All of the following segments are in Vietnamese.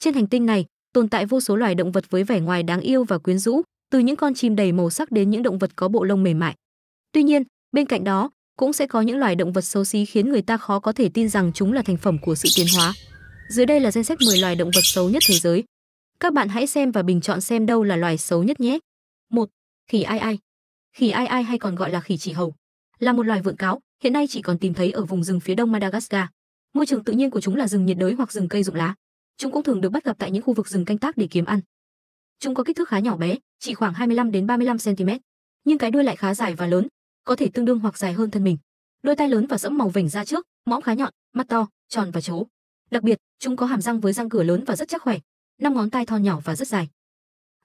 Trên hành tinh này, tồn tại vô số loài động vật với vẻ ngoài đáng yêu và quyến rũ, từ những con chim đầy màu sắc đến những động vật có bộ lông mềm mại. Tuy nhiên, bên cạnh đó, cũng sẽ có những loài động vật xấu xí khiến người ta khó có thể tin rằng chúng là thành phẩm của sự tiến hóa. Dưới đây là danh sách 10 loài động vật xấu nhất thế giới. Các bạn hãy xem và bình chọn xem đâu là loài xấu nhất nhé. 1. Khỉ ai ai. Khỉ ai ai hay còn gọi là khỉ chỉ hầu, là một loài vượn cáo, hiện nay chỉ còn tìm thấy ở vùng rừng phía đông Madagascar. Môi trường tự nhiên của chúng là rừng nhiệt đới hoặc rừng cây rụng lá chúng cũng thường được bắt gặp tại những khu vực rừng canh tác để kiếm ăn. Chúng có kích thước khá nhỏ bé, chỉ khoảng 25 đến 35 cm, nhưng cái đuôi lại khá dài và lớn, có thể tương đương hoặc dài hơn thân mình. Đôi tai lớn và sẫm màu vểnh ra trước, mõm khá nhọn, mắt to, tròn và trố. Đặc biệt, chúng có hàm răng với răng cửa lớn và rất chắc khỏe, năm ngón tay thon nhỏ và rất dài.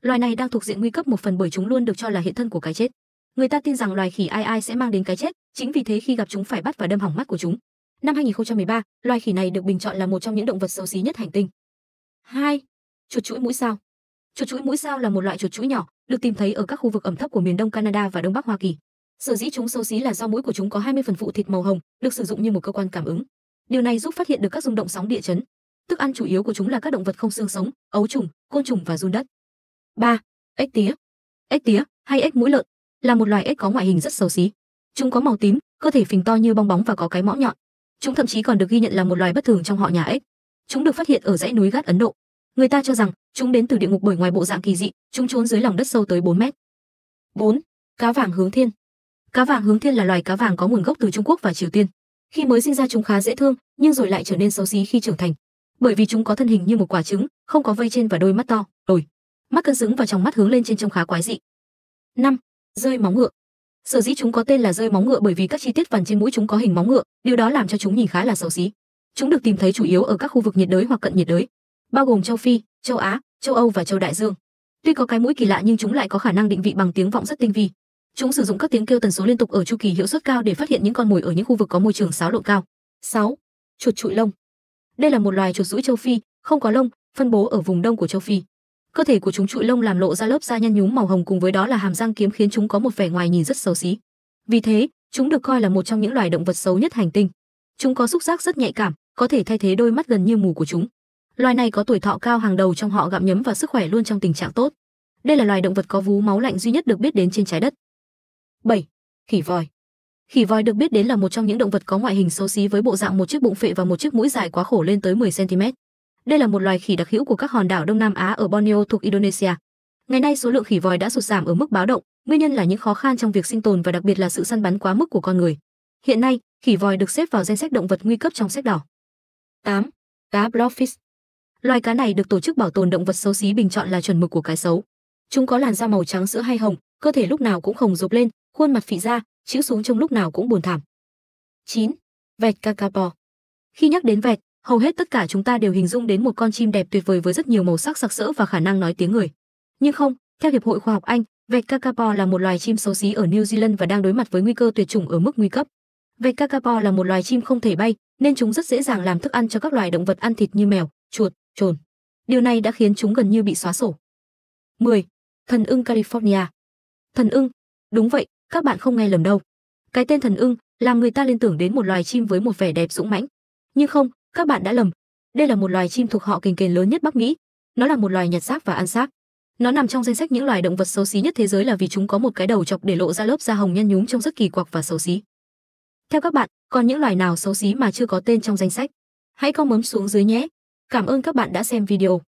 Loài này đang thuộc diện nguy cấp một phần bởi chúng luôn được cho là hiện thân của cái chết. Người ta tin rằng loài khỉ ai ai sẽ mang đến cái chết, chính vì thế khi gặp chúng phải bắt và đâm hỏng mắt của chúng. Năm 2013, loài khỉ này được bình chọn là một trong những động vật xấu xí nhất hành tinh. 2. Chuột chuỗi mũi sao Chuột chuỗi mũi sao là một loại chuột chuỗi nhỏ, được tìm thấy ở các khu vực ẩm thấp của miền đông Canada và đông bắc Hoa Kỳ. Sở dĩ chúng xấu xí là do mũi của chúng có 20 phần phụ thịt màu hồng, được sử dụng như một cơ quan cảm ứng. Điều này giúp phát hiện được các rung động sóng địa chấn. Thức ăn chủ yếu của chúng là các động vật không xương sống, ấu trùng, côn trùng và run đất. 3. Ếch tía. Ếch tía hay ếch mũi lợn là một loài ếch có ngoại hình rất xấu xí. Chúng có màu tím, cơ thể phình to như bong bóng và có cái mõm nhọn. Chúng thậm chí còn được ghi nhận là một loài bất thường trong họ nhà ếch chúng được phát hiện ở dãy núi gát Ấn Độ. Người ta cho rằng chúng đến từ địa ngục bởi ngoài bộ dạng kỳ dị, chúng trốn dưới lòng đất sâu tới 4 mét. 4. Cá vàng hướng thiên. Cá vàng hướng thiên là loài cá vàng có nguồn gốc từ Trung Quốc và Triều Tiên. Khi mới sinh ra chúng khá dễ thương, nhưng rồi lại trở nên xấu xí khi trưởng thành, bởi vì chúng có thân hình như một quả trứng, không có vây trên và đôi mắt to, đồi. Mắt cân xứng và trong mắt hướng lên trên trông khá quái dị. 5. Rơi móng ngựa. Sở dĩ chúng có tên là rơi móng ngựa bởi vì các chi tiết phần trên mũi chúng có hình móng ngựa, điều đó làm cho chúng nhìn khá là xấu xí. Chúng được tìm thấy chủ yếu ở các khu vực nhiệt đới hoặc cận nhiệt đới, bao gồm châu Phi, châu Á, châu Âu và châu Đại Dương. Tuy có cái mũi kỳ lạ nhưng chúng lại có khả năng định vị bằng tiếng vọng rất tinh vi. Chúng sử dụng các tiếng kêu tần số liên tục ở chu kỳ hiệu suất cao để phát hiện những con mồi ở những khu vực có môi trường xáo lộn cao. 6. Chuột trụi lông. Đây là một loài chuột rũi châu Phi, không có lông, phân bố ở vùng đông của châu Phi. Cơ thể của chúng trụi lông làm lộ ra lớp da nhăn nhúm màu hồng cùng với đó là hàm răng kiếm khiến chúng có một vẻ ngoài nhìn rất xấu xí. Vì thế, chúng được coi là một trong những loài động vật xấu nhất hành tinh. Chúng có xúc giác rất nhạy cảm, có thể thay thế đôi mắt gần như mù của chúng. Loài này có tuổi thọ cao hàng đầu trong họ gặm nhấm và sức khỏe luôn trong tình trạng tốt. Đây là loài động vật có vú máu lạnh duy nhất được biết đến trên trái đất. 7. Khỉ voi. Khỉ voi được biết đến là một trong những động vật có ngoại hình xấu xí với bộ dạng một chiếc bụng phệ và một chiếc mũi dài quá khổ lên tới 10 cm. Đây là một loài khỉ đặc hữu của các hòn đảo Đông Nam Á ở Borneo thuộc Indonesia. Ngày nay số lượng khỉ voi đã sụt giảm ở mức báo động, nguyên nhân là những khó khăn trong việc sinh tồn và đặc biệt là sự săn bắn quá mức của con người. Hiện nay, khỉ voi được xếp vào danh sách động vật nguy cấp trong sách đỏ. 8. Cá Blobfish Loài cá này được Tổ chức Bảo tồn Động vật xấu xí bình chọn là chuẩn mực của cái xấu Chúng có làn da màu trắng sữa hay hồng, cơ thể lúc nào cũng hồng rộp lên, khuôn mặt phì ra, chữ xuống trong lúc nào cũng buồn thảm. 9. Vẹt Kakapo Khi nhắc đến vẹt, hầu hết tất cả chúng ta đều hình dung đến một con chim đẹp tuyệt vời với rất nhiều màu sắc sặc sỡ và khả năng nói tiếng người. Nhưng không, theo Hiệp hội Khoa học Anh, vẹt Kakapo là một loài chim xấu xí ở New Zealand và đang đối mặt với nguy cơ tuyệt chủng ở mức nguy cấp. Vẹt Kakapo là một loài chim không thể bay, nên chúng rất dễ dàng làm thức ăn cho các loài động vật ăn thịt như mèo, chuột, trồn. Điều này đã khiến chúng gần như bị xóa sổ. 10. Thần ưng California. Thần ưng, đúng vậy, các bạn không nghe lầm đâu. Cái tên thần ưng làm người ta liên tưởng đến một loài chim với một vẻ đẹp dũng mãnh. Nhưng không, các bạn đã lầm. Đây là một loài chim thuộc họ kình kền lớn nhất Bắc Mỹ. Nó là một loài nhặt xác và ăn xác. Nó nằm trong danh sách những loài động vật xấu xí nhất thế giới là vì chúng có một cái đầu chọc để lộ ra lớp da hồng nhăn nhúm trông rất kỳ quặc và xấu xí. Theo các bạn, còn những loài nào xấu xí mà chưa có tên trong danh sách? Hãy comment xuống dưới nhé. Cảm ơn các bạn đã xem video.